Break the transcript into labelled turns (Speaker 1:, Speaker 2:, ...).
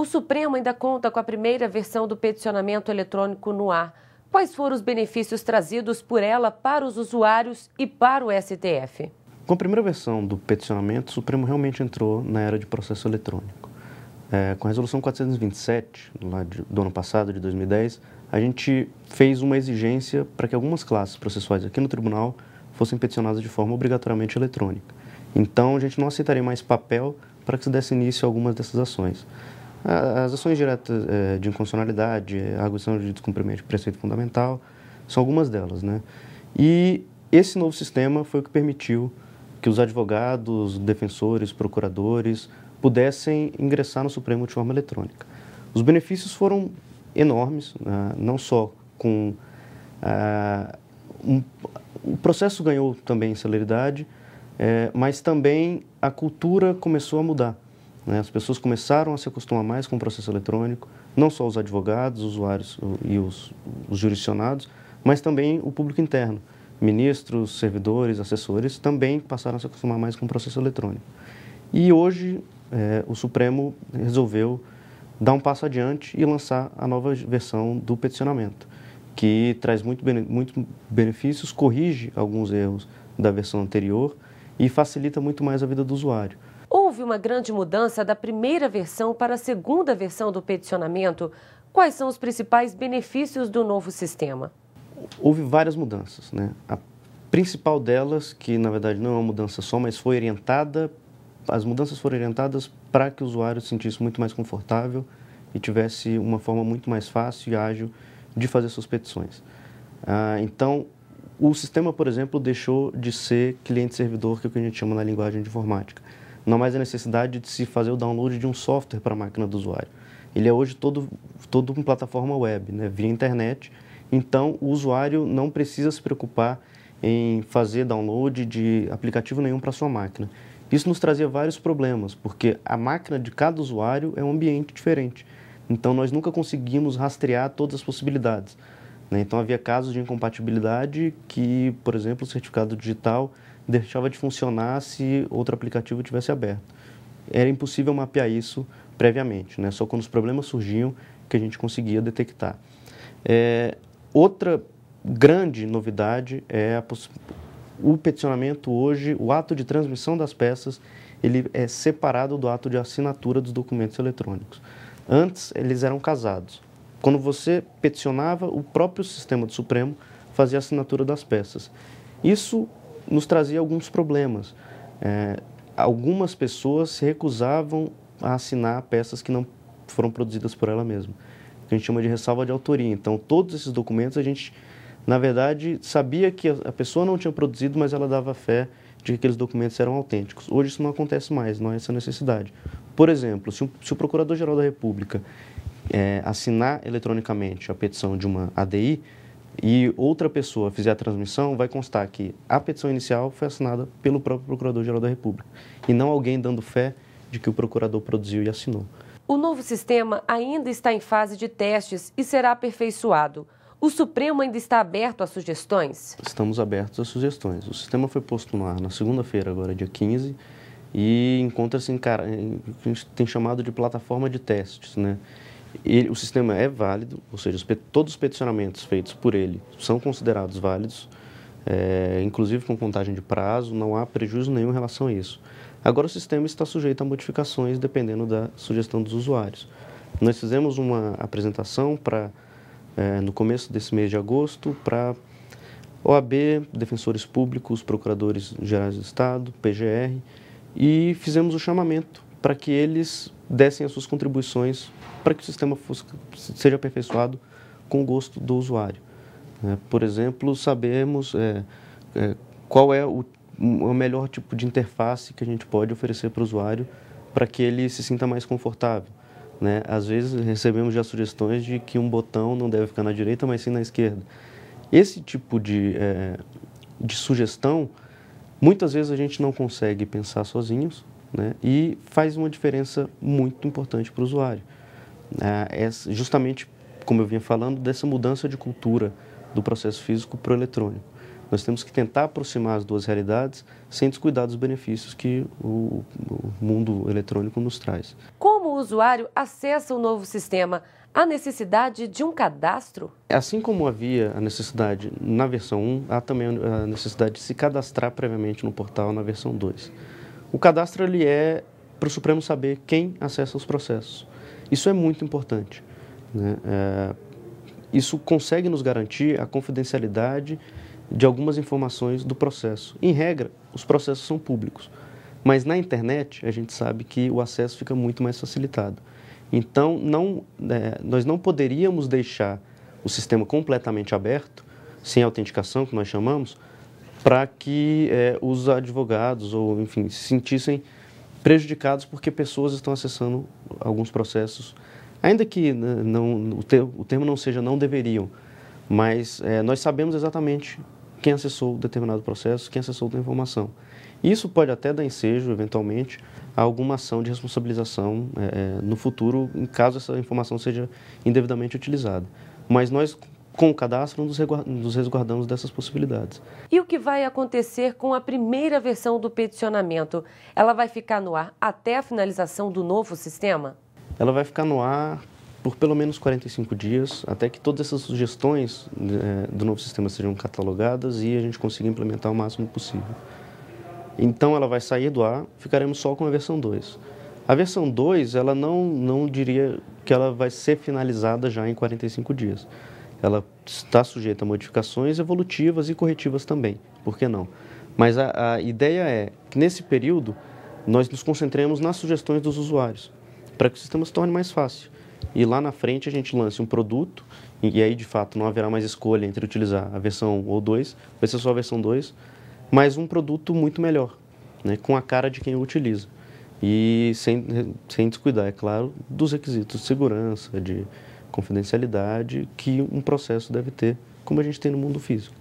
Speaker 1: O Supremo ainda conta com a primeira versão do peticionamento eletrônico no ar. Quais foram os benefícios trazidos por ela para os usuários e para o STF?
Speaker 2: Com a primeira versão do peticionamento, o Supremo realmente entrou na era de processo eletrônico. É, com a resolução 427, lá de, do ano passado, de 2010, a gente fez uma exigência para que algumas classes processuais aqui no tribunal fossem peticionadas de forma obrigatoriamente eletrônica. Então, a gente não aceitaria mais papel para que se desse início a algumas dessas ações. As ações diretas eh, de inconstitucionalidade, arguição de descumprimento de preceito fundamental, são algumas delas, né? E esse novo sistema foi o que permitiu que os advogados, defensores, procuradores pudessem ingressar no Supremo de forma eletrônica. Os benefícios foram enormes, né? não só com ah, um, o processo ganhou também celeridade, eh, mas também a cultura começou a mudar. Né? As pessoas começaram a se acostumar mais com o processo eletrônico, não só os advogados, usuários e os, os jurisdicionados, mas também o público interno. Ministros, servidores, assessores também passaram a se acostumar mais com o processo eletrônico. E hoje é, o Supremo resolveu dar um passo adiante e lançar a nova versão do peticionamento, que traz muitos bene muito benefícios, corrige alguns erros da versão anterior e facilita muito mais a vida do usuário
Speaker 1: houve uma grande mudança da primeira versão para a segunda versão do peticionamento. Quais são os principais benefícios do novo sistema?
Speaker 2: Houve várias mudanças. Né? A principal delas, que na verdade não é uma mudança só, mas foi orientada, as mudanças foram orientadas para que o usuário se sentisse muito mais confortável e tivesse uma forma muito mais fácil e ágil de fazer suas petições. Ah, então, o sistema, por exemplo, deixou de ser cliente-servidor, que é o que a gente chama na linguagem de informática não mais a necessidade de se fazer o download de um software para a máquina do usuário. Ele é hoje todo, todo em plataforma web, né, via internet, então o usuário não precisa se preocupar em fazer download de aplicativo nenhum para sua máquina. Isso nos trazia vários problemas, porque a máquina de cada usuário é um ambiente diferente. Então nós nunca conseguimos rastrear todas as possibilidades. Né? Então havia casos de incompatibilidade que, por exemplo, o certificado digital deixava de funcionar se outro aplicativo tivesse aberto. Era impossível mapear isso previamente, né? só quando os problemas surgiam que a gente conseguia detectar. É, outra grande novidade é o peticionamento hoje, o ato de transmissão das peças, ele é separado do ato de assinatura dos documentos eletrônicos. Antes, eles eram casados. Quando você peticionava, o próprio sistema do Supremo fazia a assinatura das peças. Isso nos trazia alguns problemas. É, algumas pessoas se recusavam a assinar peças que não foram produzidas por ela mesma, que a gente chama de ressalva de autoria. Então, todos esses documentos a gente, na verdade, sabia que a pessoa não tinha produzido, mas ela dava fé de que aqueles documentos eram autênticos. Hoje isso não acontece mais, não é essa necessidade. Por exemplo, se, se o Procurador-Geral da República é, assinar eletronicamente a petição de uma ADI e outra pessoa fizer a transmissão, vai constar que a petição inicial foi assinada pelo próprio Procurador-Geral da República e não alguém dando fé de que o procurador produziu e assinou.
Speaker 1: O novo sistema ainda está em fase de testes e será aperfeiçoado. O Supremo ainda está aberto a sugestões?
Speaker 2: Estamos abertos a sugestões. O sistema foi posto no ar na segunda-feira, agora dia 15, e encontra-se em, tem chamado de plataforma de testes, né? Ele, o sistema é válido, ou seja, os, todos os peticionamentos feitos por ele são considerados válidos, é, inclusive com contagem de prazo, não há prejuízo nenhum em relação a isso. Agora, o sistema está sujeito a modificações dependendo da sugestão dos usuários. Nós fizemos uma apresentação para é, eh, no começo desse mês de agosto para OAB, defensores públicos, procuradores gerais do Estado, PGR, e fizemos o chamamento para que eles dessem as suas contribuições para que o sistema fosse, seja aperfeiçoado com o gosto do usuário. É, por exemplo, sabemos é, é, qual é o, o, melhor tipo de interface que a gente pode oferecer para o usuário para que ele se sinta mais confortável. Né? Às vezes recebemos já sugestões de que um botão não deve ficar na direita, mas sim na esquerda. Esse tipo de, é, de sugestão, muitas vezes a gente não consegue pensar sozinhos, né? e faz uma diferença muito importante para o usuário. É justamente, como eu vinha falando, dessa mudança de cultura do processo físico para o eletrônico. Nós temos que tentar aproximar as duas realidades sem descuidar dos benefícios que o, o mundo eletrônico nos traz.
Speaker 1: Como o usuário acessa o novo sistema? Há necessidade de um cadastro?
Speaker 2: Assim como havia a necessidade na versão 1, há também a necessidade de se cadastrar previamente no portal na versão 2. O cadastro ele é para o Supremo saber quem acessa os processos. Isso é muito importante. Né? É, isso consegue nos garantir a confidencialidade de algumas informações do processo. Em regra, os processos são públicos, mas na internet a gente sabe que o acesso fica muito mais facilitado. Então, não, é, nós não poderíamos deixar o sistema completamente aberto, sem autenticação, que nós chamamos, para que é, os advogados ou, enfim, se sentissem prejudicados porque pessoas estão acessando alguns processos, ainda que né, não, o, o termo não seja não deveriam, mas é, nós sabemos exatamente quem acessou determinado processo, quem acessou outra informação. Isso pode até dar ensejo, eventualmente, a alguma ação de responsabilização é, é no futuro, em caso essa informação seja indevidamente utilizada. Mas nós com o cadastro, nos resguardamos dessas possibilidades.
Speaker 1: E o que vai acontecer com a primeira versão do peticionamento? Ela vai ficar no ar até a finalização do novo sistema?
Speaker 2: Ela vai ficar no ar por pelo menos 45 dias, até que todas essas sugestões é, do novo sistema sejam catalogadas e a gente consiga implementar o máximo possível. Então ela vai sair do ar, ficaremos só com a versão 2. A versão 2, ela não, não diria que ela vai ser finalizada já em 45 dias ela está sujeita a modificações evolutivas e corretivas também, por que não? Mas a, a ideia é que nesse período nós nos concentremos nas sugestões dos usuários, para que o sistema se torne mais fácil. E lá na frente a gente lance um produto, e aí de fato não haverá mais escolha entre utilizar a versão 1 ou 2, vai ser só a versão 2, mas um produto muito melhor, né, com a cara de quem o utiliza. E sem, sem descuidar, é claro, dos requisitos de segurança, de, confidencialidade que um processo deve ter, como a gente tem no mundo físico.